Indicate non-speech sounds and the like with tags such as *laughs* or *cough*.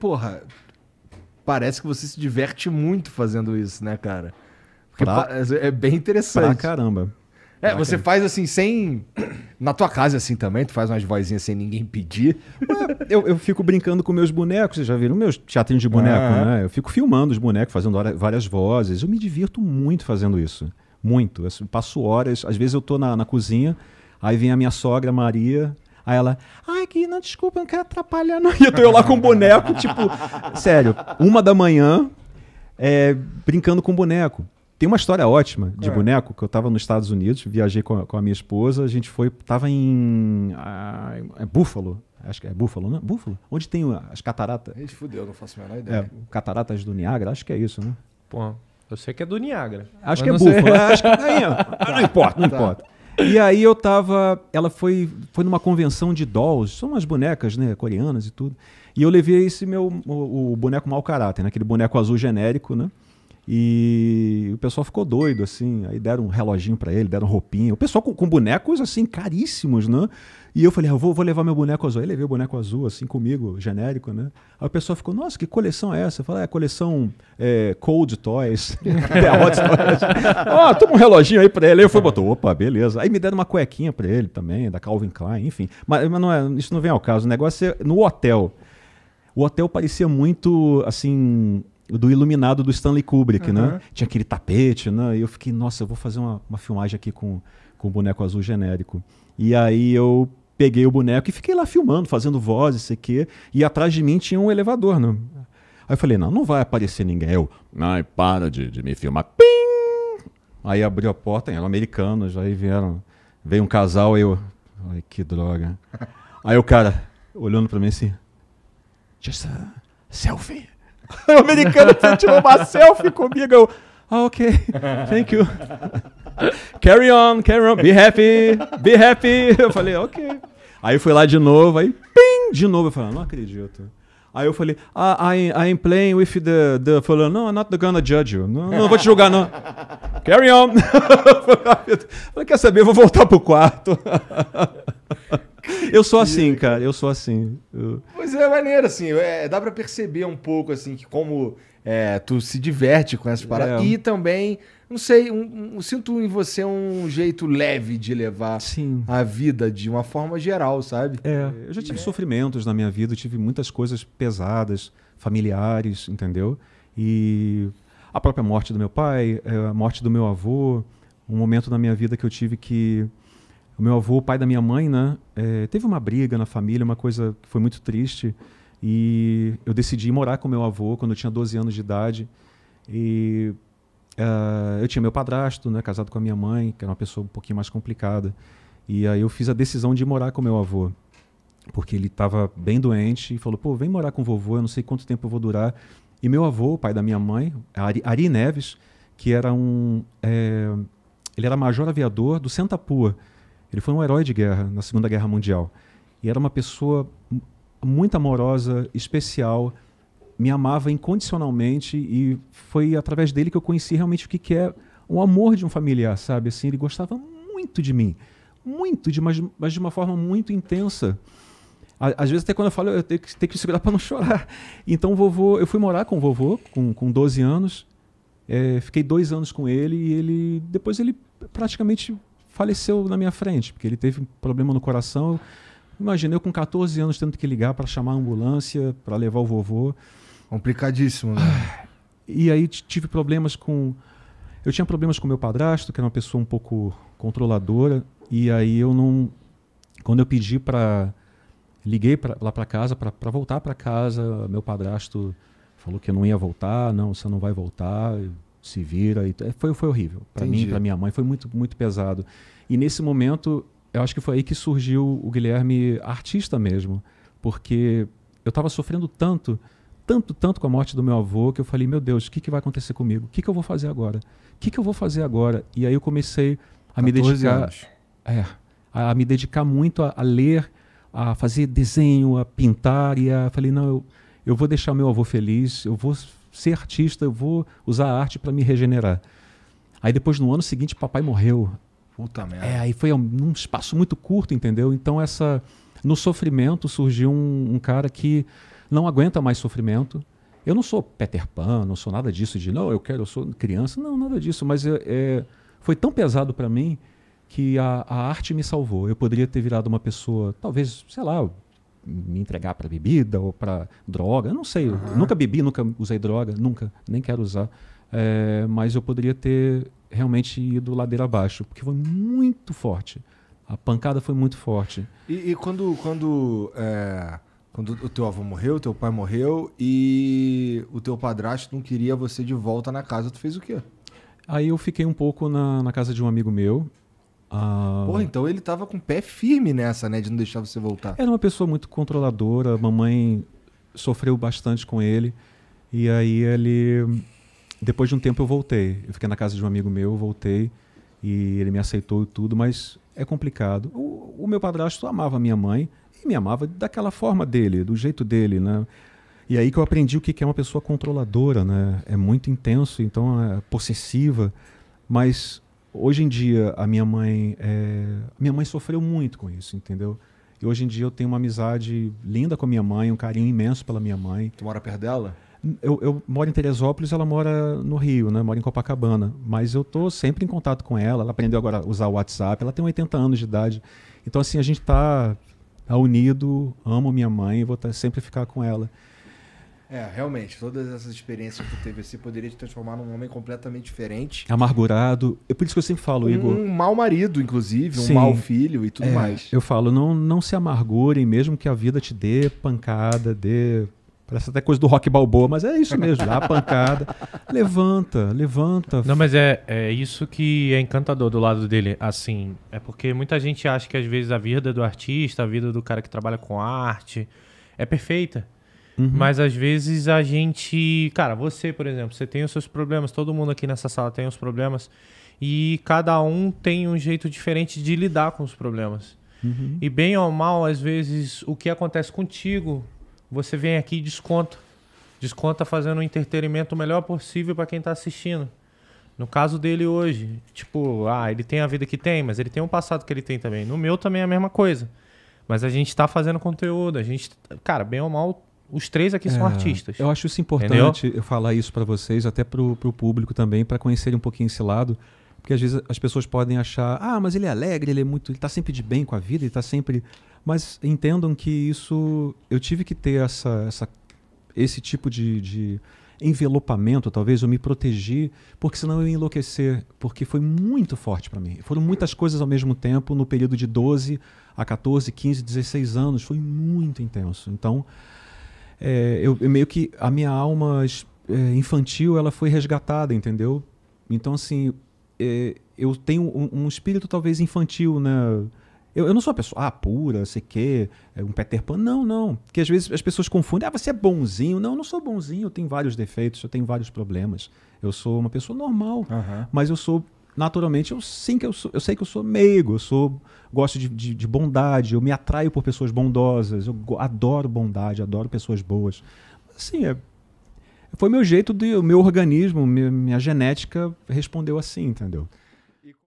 porra, parece que você se diverte muito fazendo isso, né, cara? Porque pra... É, é bem interessante. Pra caramba. É, você faz assim, sem. Na tua casa, assim também, tu faz umas vozinhas sem ninguém pedir. eu, eu fico brincando com meus bonecos, vocês já viram meus teatrinhos de boneco, né? Eu fico filmando os bonecos, fazendo várias vozes. Eu me divirto muito fazendo isso. Muito. Eu passo horas. Às vezes eu tô na, na cozinha, aí vem a minha sogra, Maria. Aí ela, ai, que não, desculpa, não quero atrapalhar, não. E eu tô eu lá com o boneco, tipo, sério, uma da manhã, é, brincando com boneco. Tem uma história ótima de é. boneco, que eu estava nos Estados Unidos, viajei com a, com a, minha esposa, a gente foi, tava em ah, é Buffalo, acho que é Buffalo, não? É? Buffalo? Onde tem as cataratas? Gente, fudeu, não faço a menor é, ideia. É, cataratas do Niágara, acho que é isso, né? Pô, eu sei que é do Niágara. Acho que é Buffalo, é, acho que, aí, *laughs* não, importa, não tá. importa. E aí eu tava. Ela foi, foi numa convenção de dolls, são umas bonecas, né, coreanas e tudo. E eu levei esse meu o, o boneco mau caráter, né, aquele boneco azul genérico, né? E o pessoal ficou doido, assim. Aí deram um reloginho para ele, deram roupinha. O pessoal com, com, bonecos, assim, caríssimos, né? E eu falei, ah, eu vou, vou levar meu boneco azul. Aí levei o boneco azul, assim, comigo, genérico, né? Aí o pessoal ficou, nossa, que coleção é essa? Eu falei, ah, é coleção é, Cold Toys. Ó, *laughs* oh, *laughs* ah, toma um reloginho aí pra ele. Aí eu fui, botou, opa, beleza. Aí me deram uma cuequinha pra ele também, da Calvin Klein, enfim. Mas, mas não é, isso não vem ao caso. O negócio é no hotel. O hotel parecia muito, assim, do Iluminado do Stanley Kubrick, uhum. né? Tinha aquele tapete, né? E eu fiquei, nossa, eu vou fazer uma, uma filmagem aqui com, com o boneco azul genérico. E aí eu peguei o boneco e fiquei lá filmando, fazendo vozes, sei que. E atrás de mim tinha um elevador, né? Aí eu falei, não, não vai aparecer ninguém. Eu, ai, para de, de me filmar. Pim! Aí abriu a porta, eram americanos, aí vieram. Veio um casal, eu. Ai, que droga. Aí o cara, olhando pra mim assim, just a selfie. *laughs* o americano *laughs* tirou uma selfie comigo. Eu, ah, ok, thank you. *laughs* carry on, carry on, be happy, be happy. Eu falei, ok. Aí fui lá de novo, aí pim, de novo. Eu falei, ah, não acredito. Aí eu falei, ah, I, I'm playing with the. the falando, no, I'm not gonna judge you. Não, não vou te julgar, não. Carry on. Ah, falei, quer saber? Eu vou voltar pro quarto. Eu sou assim, cara, eu sou assim. Eu... Pois é, é maneiro, assim, é, dá para perceber um pouco, assim, que como é, tu se diverte com essas paradas. É. E também, não sei, um, um, sinto em você um jeito leve de levar Sim. a vida de uma forma geral, sabe? É, eu já tive sofrimentos na minha vida, tive muitas coisas pesadas, familiares, entendeu? E a própria morte do meu pai, é, a morte do meu avô, um momento na minha vida que eu tive que o meu avô, o pai da minha mãe, né, é, teve uma briga na família, uma coisa que foi muito triste. E eu decidi morar com meu avô quando eu tinha 12 anos de idade. E uh, eu tinha meu padrasto, né, casado com a minha mãe, que era uma pessoa um pouquinho mais complicada. E aí eu fiz a decisão de morar com meu avô, porque ele estava bem doente e falou: pô, vem morar com o vovô, eu não sei quanto tempo eu vou durar. E meu avô, o pai da minha mãe, Ari, Ari Neves, que era um. É, ele era major aviador do Pua. Ele foi um herói de guerra na Segunda Guerra Mundial. E era uma pessoa muito amorosa, especial, me amava incondicionalmente e foi através dele que eu conheci realmente o que, é o amor de um familiar, sabe? Assim, ele gostava muito de mim, muito, de, mas, mas de uma forma muito intensa. Às vezes até quando eu falo, eu tenho que, tenho que segurar para não chorar. Então vovô, eu fui morar com o vovô com, com 12 anos, é, fiquei dois anos com ele e ele depois ele praticamente faleceu na minha frente, porque ele teve um problema no coração. Imagina, eu com 14 anos tendo que ligar para chamar a ambulância, para levar o vovô. Complicadíssimo, né? Ah, e aí tive problemas com. Eu tinha problemas com meu padrasto, que era uma pessoa um pouco controladora, e aí eu não. Quando eu pedi para. Liguei pra, lá para casa, para voltar para casa, meu padrasto falou que eu não ia voltar, não, você não vai voltar se vira. E é, foi, foi horrível. Para mim, para minha mãe, foi muito, muito pesado. E nesse momento, eu acho que foi aí que surgiu o Guilherme artista mesmo. Porque eu estava sofrendo tanto, tanto, tanto com a morte do meu avô, que eu falei, meu Deus, o que, que vai acontecer comigo? O que, que eu vou fazer agora? O que, que eu vou fazer agora? E aí eu comecei a me dedicar... É, a, a, me dedicar muito a, a ler, a fazer desenho, a pintar. E a, falei, não, eu, eu vou deixar meu avô feliz, eu vou ser artista, eu vou usar a arte para me regenerar. Aí depois, no ano seguinte, papai morreu. Puta merda. É, aí foi um, um espaço muito curto, entendeu? Então, essa no sofrimento surgiu um, um cara que não aguenta mais sofrimento. Eu não sou Peter Pan, não sou nada disso de não, eu quero, eu sou criança, não, nada disso. Mas é, é foi tão pesado para mim que a, a, arte me salvou. Eu poderia ter virado uma pessoa, talvez, sei lá, me entregar para bebida ou para droga. Eu não sei, uhum. eu nunca bebi, nunca usei droga, nunca, nem quero usar. É, mas eu poderia ter realmente ido ladeira abaixo, porque foi muito forte. A pancada foi muito forte. E, e quando, quando, é, quando o teu avô morreu, o teu pai morreu e o teu padrasto não queria você de volta na casa, tu fez o quê? Aí eu fiquei um pouco na, na casa de um amigo meu, ah. Porra, então ele tava com o pé firme nessa, né? De não deixar você voltar. Era uma pessoa muito controladora, mamãe sofreu bastante com ele. E aí ele. Depois de um tempo eu voltei. Eu fiquei na casa de um amigo meu, voltei. E ele me aceitou e tudo, mas é complicado. O, o meu padrasto amava minha mãe e me amava daquela forma dele, do jeito dele, né? E aí que eu aprendi o que é uma pessoa controladora, né? É muito intenso, então é possessiva, mas hoje em dia a minha mãe é, minha mãe sofreu muito com isso entendeu e hoje em dia eu tenho uma amizade linda com a minha mãe um carinho imenso pela minha mãe tu mora perto dela eu, eu moro em Teresópolis ela mora no Rio né mora em Copacabana mas eu tô sempre em contato com ela ela aprendeu agora a usar o WhatsApp ela tem 80 anos de idade então assim a gente tá, tá unido amo minha mãe vou tá, sempre ficar com ela é, realmente, todas essas experiências que tu teve assim poderia te transformar num homem completamente diferente. Amargurado. É por isso que eu sempre falo, um Igor. Um mau marido, inclusive, um Sim. mau filho e tudo é, mais. Eu falo, não, não se amargurem, mesmo que a vida te dê pancada, dê. Parece até coisa do rock balboa, mas é isso mesmo, dá pancada. *laughs* Levanta, levanta. Não, mas é, é isso que é encantador do lado dele, assim. É porque muita gente acha que às vezes a vida do artista, a vida do cara que trabalha com arte, é perfeita. Uhum. Mas às vezes a gente. Cara, você, por exemplo, você tem os seus problemas, todo mundo aqui nessa sala tem os problemas. E cada um tem um jeito diferente de lidar com os problemas. Uhum. E bem ou mal, às vezes, o que acontece contigo, você vem aqui e desconta. Desconta fazendo o um entretenimento o melhor possível para quem está assistindo. No caso dele hoje, tipo, ah, ele tem a vida que tem, mas ele tem um passado que ele tem também. No meu também é a mesma coisa. Mas a gente está fazendo conteúdo, a gente, cara, bem ou mal, os três aqui é, são artistas. Eu acho isso importante Entendeu? eu falar isso para vocês, até para o público também, para conhecerem um pouquinho esse lado. Porque às vezes as pessoas podem achar, ah, mas ele é alegre, ele é muito, ele está sempre de bem com a vida, ele está sempre. Mas entendam que isso. Eu tive que ter essa, essa esse tipo de, de envelopamento, talvez, eu me protegi, porque senão eu ia enlouquecer, porque foi muito forte para mim. Foram muitas coisas ao mesmo tempo, no período de 12 a 14, 15, 16 anos, foi muito intenso. Então, é, eu, eu, meio que a minha alma é, infantil ela foi resgatada, entendeu? Então assim, é, eu tenho um, um, espírito talvez infantil, né? Eu, eu não sou uma pessoa ah, pura, sei que, é um Peter Pan. Não, não. Porque às vezes as pessoas confundem. Ah, você é bonzinho. Não, eu não sou bonzinho. Eu tenho vários defeitos, eu tenho vários problemas. Eu sou uma pessoa normal, uhum. mas eu sou naturalmente, eu sim que eu sou, eu sei que eu sou meigo, eu sou gosto de, de, de bondade, eu me atraio por pessoas bondosas, eu adoro bondade, adoro pessoas boas. Assim, é, foi meu jeito de, o meu organismo, minha, minha genética respondeu assim, entendeu?